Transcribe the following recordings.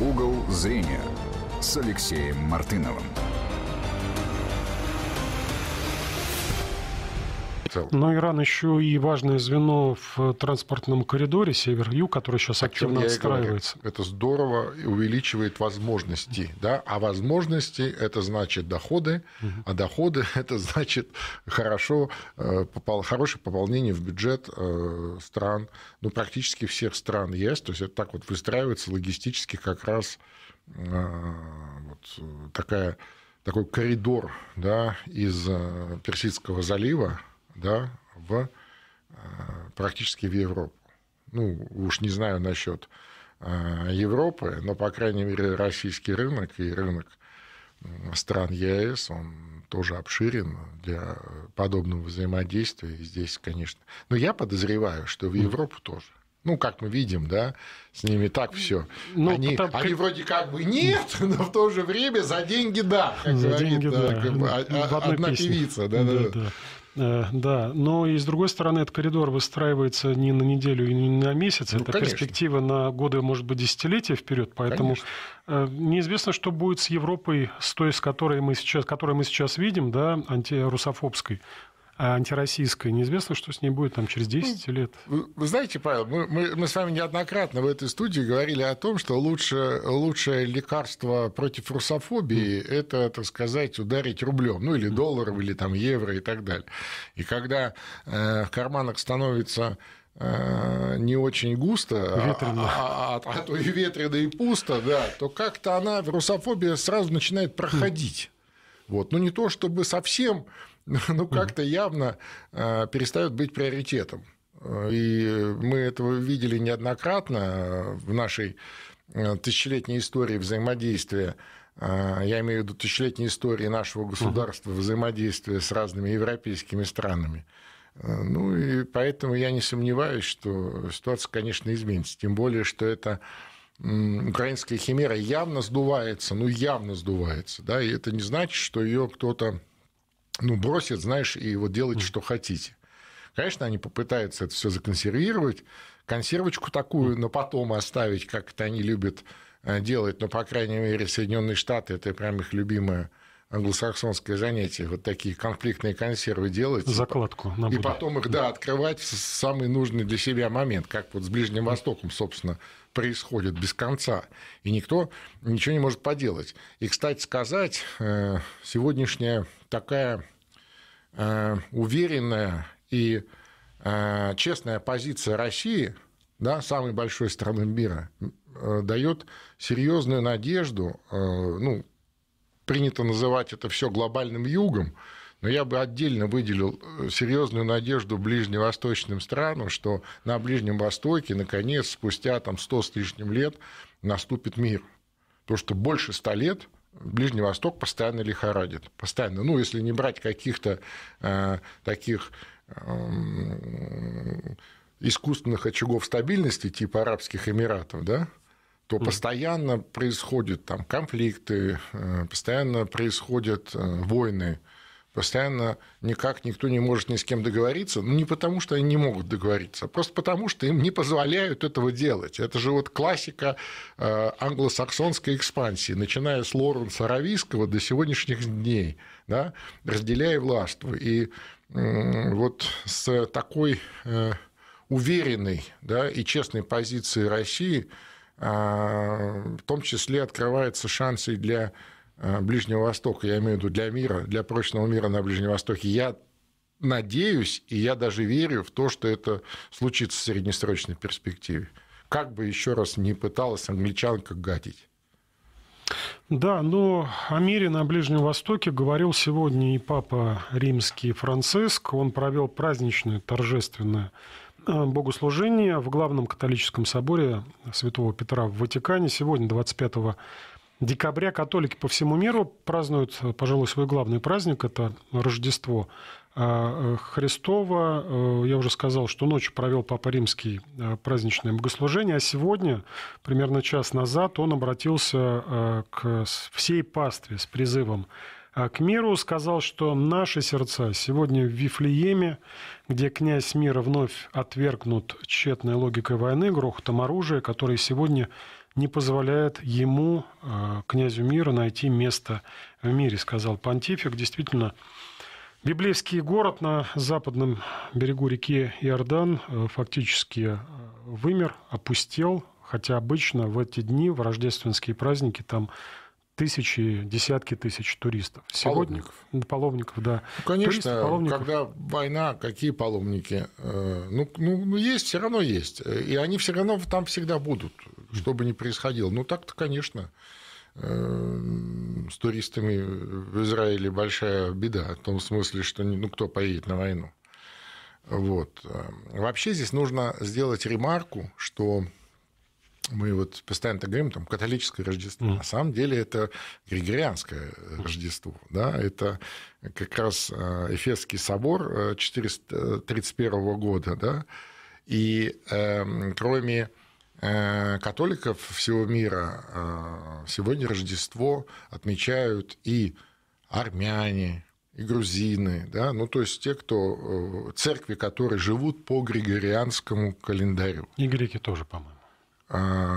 Угол зрения с Алексеем Мартыновым. целом. Но Иран еще и важное звено в э, транспортном коридоре север-юг, который сейчас О активно отстраивается. это здорово увеличивает возможности, да, а возможности это значит доходы, угу. а доходы это значит хорошо, э, попол, хорошее пополнение в бюджет э, стран, ну практически всех стран ЕС, то есть это так вот выстраивается логистически как раз вот такая такой коридор да, из Персидского залива да, в, э, практически в Европу. Ну, уж не знаю насчет э, Европы, но, по крайней мере, российский рынок и рынок стран ЕС он тоже обширен для подобного взаимодействия. здесь, конечно... Но я подозреваю, что в Европу тоже. Ну, как мы видим, да, с ними так все. Ну, они, потому... они вроде как бы нет, но в то же время за деньги да, как за говорит деньги, э, да. как бы, а, ну, а, одна песня. певица. Да, да, да. Да. Э, да, но и с другой стороны, этот коридор выстраивается не на неделю и не на месяц, ну, это конечно. перспектива на годы, может быть, десятилетия вперед, поэтому конечно. Э, неизвестно, что будет с Европой, с той, с которой мы сейчас, которую мы сейчас видим, да, антирусофобской. А антироссийская, неизвестно, что с ней будет там через 10 ну, лет. Вы, вы знаете, Павел, мы, мы, мы с вами неоднократно в этой студии говорили о том, что лучше, лучшее лекарство против русофобии mm. – это, так сказать, ударить рублем, ну или долларом, или там евро и так далее. И когда э, в карманах становится э, не очень густо, а, ветрено. А, а, а, а то и ветрено, и пусто, да, то как-то она, русофобия сразу начинает хм. проходить. Вот. Ну, не то чтобы совсем ну, как-то явно а, перестает быть приоритетом. А, и мы этого видели неоднократно а, в нашей тысячелетней истории взаимодействия я имею в виду тысячелетней истории нашего государства, взаимодействия с разными европейскими странами. Ну и поэтому я не сомневаюсь, что ситуация, конечно, изменится. Тем более, что это украинская химера явно сдувается, ну явно сдувается. Да? И это не значит, что ее кто-то ну, бросят, знаешь, и вот делать, что хотите. Конечно, они попытаются это все законсервировать, консервочку такую на потом оставить, как это они любят э, делать, но, по крайней мере, Соединенные Штаты – это прям их любимая англосаксонское занятие, вот такие конфликтные консервы делать. Закладку. На и потом их, да, открывать в самый нужный для себя момент, как вот с Ближним Востоком, собственно, происходит без конца. И никто ничего не может поделать. И, кстати сказать, э, сегодняшняя такая э, уверенная и э, честная позиция России, да, самой большой страны мира, дает серьезную надежду, ну, принято называть это все глобальным югом, но я бы отдельно выделил э, серьезную надежду ближневосточным странам, что на Ближнем Востоке, наконец, спустя там 100 с лишним лет наступит мир. то что больше 100 лет Ближний Восток постоянно лихорадит. Постоянно. Ну, если не брать каких-то э, таких э, искусственных очагов стабильности, типа Арабских Эмиратов, да, то постоянно происходят там конфликты, э, постоянно происходят э, войны, постоянно никак никто не может ни с кем договориться, ну, не потому что они не могут договориться, а просто потому что им не позволяют этого делать. Это же вот классика э, англосаксонской экспансии, начиная с Лоренса Равийского до сегодняшних дней, да, разделяя власть. И вот с такой уверенной да, и честной позиции России – а, в том числе открываются шансы для а, Ближнего Востока, я имею в виду для мира, для прочного мира на Ближнем Востоке. Я надеюсь, и я даже верю в то, что это случится в среднесрочной перспективе. Как бы еще раз не пыталась англичанка гадить. Да, но о мире на Ближнем Востоке говорил сегодня и папа римский Франциск. Он провел праздничное, торжественное э, богослужение в главном католическом соборе Святого Петра в Ватикане. Сегодня, 25 декабря, католики по всему миру празднуют, э, пожалуй, свой главный праздник – это Рождество а, э, Христова. Э, я уже сказал, что ночью провел Папа Римский э, праздничное богослужение, а сегодня, примерно час назад, он обратился к всей пастве с призывом к миру, сказал, что наши сердца сегодня в Вифлееме, где князь мира вновь отвергнут тщетной логикой войны, грохотом оружия, который сегодня не позволяет ему, князю мира, найти место в мире, сказал понтифик. Действительно, Библейский город на западном берегу реки Иордан э, фактически э, вымер, опустел, хотя обычно в эти дни, в рождественские праздники, там тысячи, десятки тысяч туристов. Сегодня... Паломников. Паломников, да. Ну, конечно, Туристы, паломников. когда война, какие паломники? Э, ну, ну, ну, есть, все равно есть. И они все равно там всегда будут, что бы ни происходило. Ну, так-то, конечно. Эм, с туристами в Израиле большая беда, в том смысле, что ну, кто поедет на войну. Вот. Эм, вообще здесь нужно сделать ремарку, что мы вот постоянно так говорим, там, католическое Рождество. Mm. На самом деле это григорианское Рождество. Да? Это как раз э, Эфесский собор 431 э, э, года. Да? И э, кроме Э, католиков всего мира э, сегодня Рождество отмечают и армяне, и грузины, да, ну то есть те, кто э, церкви, которые живут по григорианскому календарю. И греки тоже, по-моему.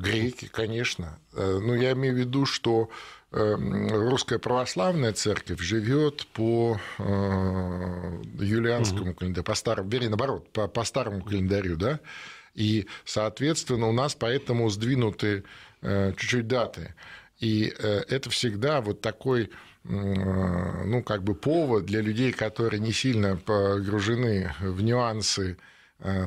греки, конечно. Но ну, я имею в виду, что русская православная церковь живет по юлианскому календарю, по старому, вернее, наоборот, по, по старому календарю, да и, соответственно, у нас поэтому сдвинуты э, чуть-чуть даты. И э, это всегда вот такой э, ну, как бы повод для людей, которые не сильно погружены в нюансы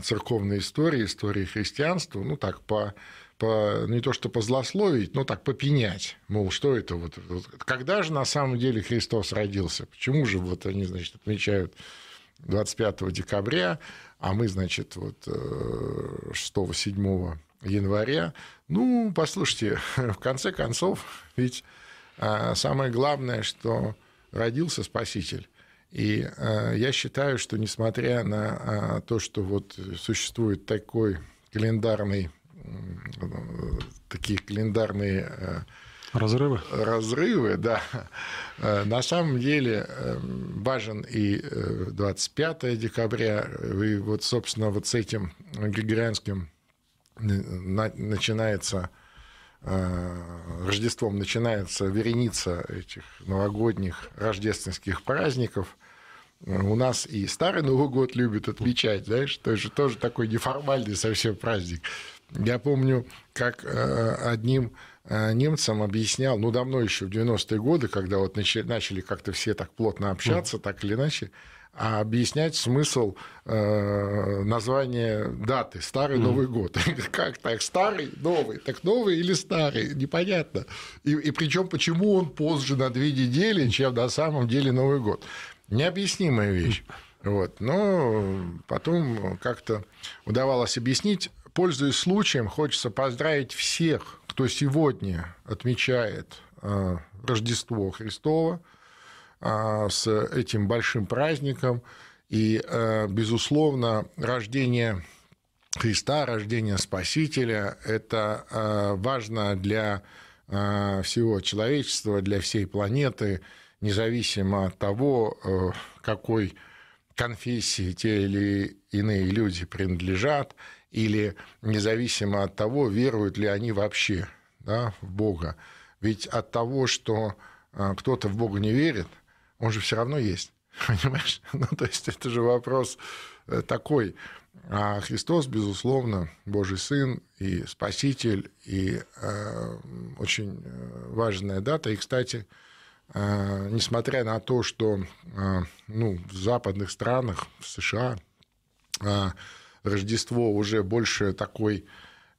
церковной истории, истории христианства, ну, так, по, по, не то что позлословить, но так попенять, мол, что это вот, вот, когда же на самом деле Христос родился, почему же вот они, значит, отмечают 25 декабря, а мы, значит, вот 6-7 э, января. Ну, послушайте, в конце концов, ведь а, самое главное, что родился Спаситель. И э, я считаю, что несмотря на а, то, что вот существует такой календарный, э, такие календарные Разрывы? Разрывы, да. Э, на самом деле эм, важен и 25 э, декабря, и вот, собственно, вот с этим григорианским э, начинается Рождеством начинается вереница этих новогодних рождественских праздников – у нас и старый Новый год любят отмечать, знаешь, то тоже, тоже такой неформальный совсем праздник. Я помню, как одним Э, немцам объяснял, ну, давно еще, в 90-е годы, когда вот начали как-то все так плотно общаться, так или иначе, а объяснять смысл э, названия даты Старый mm-hmm. Новый год. как так? Старый, новый. Так новый или старый? Непонятно. И, и причем почему он позже на две недели, чем на самом деле Новый год. Необъяснимая вещь. Вот. Но потом как-то удавалось объяснить. Пользуясь случаем, хочется поздравить всех, кто сегодня отмечает а, Рождество Христова с этим большим праздником. И, а, безусловно, рождение Христа, рождение Спасителя – это а, важно для всего человечества, для всей планеты, независимо от того, какой конфессии те или иные люди принадлежат – или независимо от того, веруют ли они вообще да, в Бога. Ведь от того, что а, кто-то в Бога не верит, он же все равно есть. Понимаешь? Ну, то есть это же вопрос э, такой. А Христос, безусловно, Божий Сын и Спаситель, и э, очень э, важная дата. И, кстати, э, несмотря на то, что э, ну, в западных странах, в США, э, Рождество уже больше такой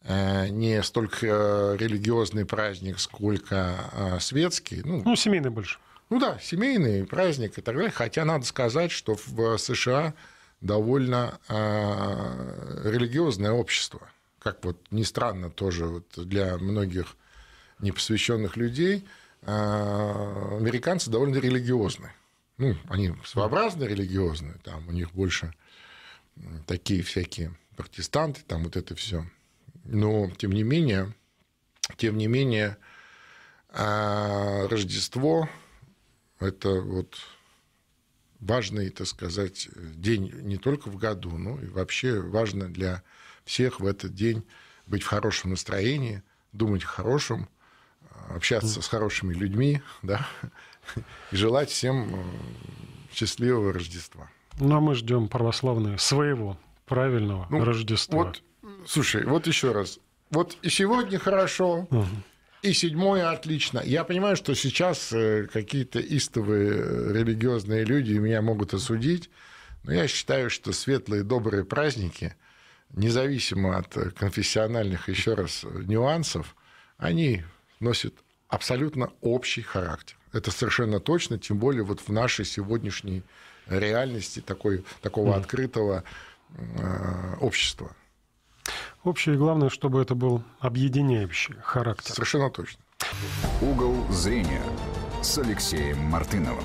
э, не столько э, религиозный праздник, сколько э, светский. Ну, ну семейный больше. Ну да, семейный праздник и так далее. Хотя надо сказать, что в США довольно религиозное общество. Как вот ни странно тоже вот для многих непосвященных людей, американцы довольно религиозны. Ну, они своеобразно религиозны, там у них больше такие всякие протестанты, там вот это все. Но, тем не менее, тем не менее, а, Рождество – это вот важный, так сказать, день не только в году, но и вообще важно для всех в этот день быть в хорошем настроении, думать о хорошем, а, общаться с хорошими людьми, да, и желать всем счастливого Рождества. Ну, а мы ждем православные своего правильного ну, Рождества. Вот, слушай, вот еще раз. Вот и сегодня хорошо, и седьмое отлично. Я понимаю, что сейчас э, какие-то истовые э, религиозные люди меня могут осудить, но я считаю, что светлые добрые праздники, независимо от э, конфессиональных еще раз нюансов, они носят абсолютно общий характер. Это совершенно точно, тем более вот в нашей сегодняшней реальности такой, такого mm. открытого э, общества. Общее и главное, чтобы это был объединяющий характер. Совершенно точно. Угол зрения с Алексеем Мартыновым.